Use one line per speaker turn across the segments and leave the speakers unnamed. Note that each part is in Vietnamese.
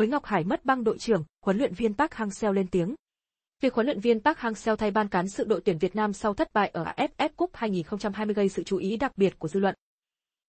Quế Ngọc Hải mất băng đội trưởng, huấn luyện viên Park Hang-seo lên tiếng. Việc huấn luyện viên Park Hang-seo thay ban cán sự đội tuyển Việt Nam sau thất bại ở AFF Cup 2020 gây sự chú ý đặc biệt của dư luận.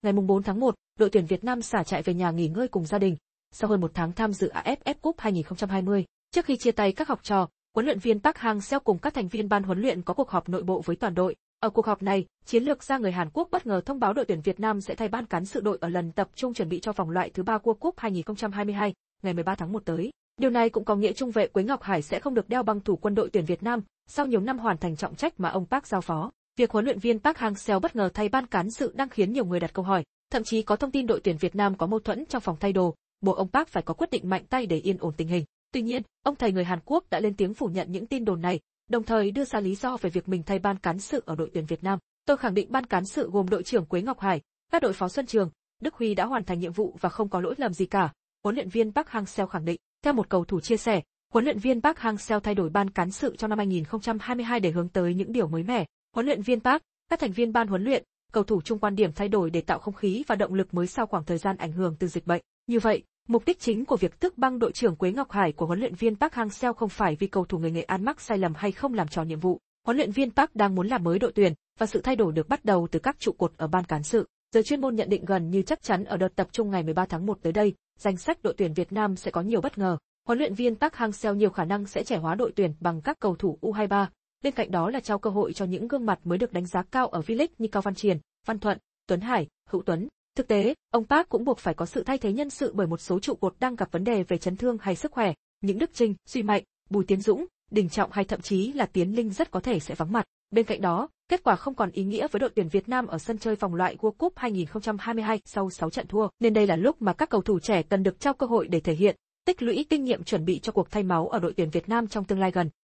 Ngày 4 tháng 1, đội tuyển Việt Nam xả chạy về nhà nghỉ ngơi cùng gia đình. Sau hơn một tháng tham dự AFF Cup 2020, trước khi chia tay các học trò, huấn luyện viên Park Hang-seo cùng các thành viên ban huấn luyện có cuộc họp nội bộ với toàn đội. Ở cuộc họp này, chiến lược gia người Hàn Quốc bất ngờ thông báo đội tuyển Việt Nam sẽ thay ban cán sự đội ở lần tập trung chuẩn bị cho vòng loại thứ ba World Cup 2022 ngày 13 tháng 1 tới. Điều này cũng có nghĩa trung vệ Quế Ngọc Hải sẽ không được đeo băng thủ quân đội tuyển Việt Nam, sau nhiều năm hoàn thành trọng trách mà ông Park giao phó. Việc huấn luyện viên Park Hang-seo bất ngờ thay ban cán sự đang khiến nhiều người đặt câu hỏi, thậm chí có thông tin đội tuyển Việt Nam có mâu thuẫn trong phòng thay đồ, buộc ông Park phải có quyết định mạnh tay để yên ổn tình hình. Tuy nhiên, ông thầy người Hàn Quốc đã lên tiếng phủ nhận những tin đồn này, đồng thời đưa ra lý do về việc mình thay ban cán sự ở đội tuyển Việt Nam. Tôi khẳng định ban cán sự gồm đội trưởng Quế Ngọc Hải, các đội phó Xuân Trường, Đức Huy đã hoàn thành nhiệm vụ và không có lỗi lầm gì cả huấn luyện viên Park Hang-seo khẳng định. Theo một cầu thủ chia sẻ, huấn luyện viên Park Hang-seo thay đổi ban cán sự trong năm 2022 để hướng tới những điều mới mẻ. Huấn luyện viên Park, các thành viên ban huấn luyện, cầu thủ chung quan điểm thay đổi để tạo không khí và động lực mới sau khoảng thời gian ảnh hưởng từ dịch bệnh. Như vậy, mục đích chính của việc tước băng đội trưởng Quế Ngọc Hải của huấn luyện viên Park Hang-seo không phải vì cầu thủ người Nghệ An mắc sai lầm hay không làm tròn nhiệm vụ. Huấn luyện viên Park đang muốn làm mới đội tuyển và sự thay đổi được bắt đầu từ các trụ cột ở ban cán sự. Giới chuyên môn nhận định gần như chắc chắn ở đợt tập trung ngày 13 tháng 1 tới đây, danh sách đội tuyển Việt Nam sẽ có nhiều bất ngờ. Huấn luyện viên Park Hang-seo nhiều khả năng sẽ trẻ hóa đội tuyển bằng các cầu thủ U23, bên cạnh đó là trao cơ hội cho những gương mặt mới được đánh giá cao ở V-League như Cao Văn Triền, Văn Thuận, Tuấn Hải, Hữu Tuấn. Thực tế, ông Park cũng buộc phải có sự thay thế nhân sự bởi một số trụ cột đang gặp vấn đề về chấn thương hay sức khỏe, những Đức Trinh, Duy Mạnh, Bùi Tiến Dũng, Đình Trọng hay thậm chí là Tiến Linh rất có thể sẽ vắng mặt. Bên cạnh đó, Kết quả không còn ý nghĩa với đội tuyển Việt Nam ở sân chơi vòng loại World Cup 2022 sau 6 trận thua, nên đây là lúc mà các cầu thủ trẻ cần được trao cơ hội để thể hiện, tích lũy kinh nghiệm chuẩn bị cho cuộc thay máu ở đội tuyển Việt Nam trong tương lai gần.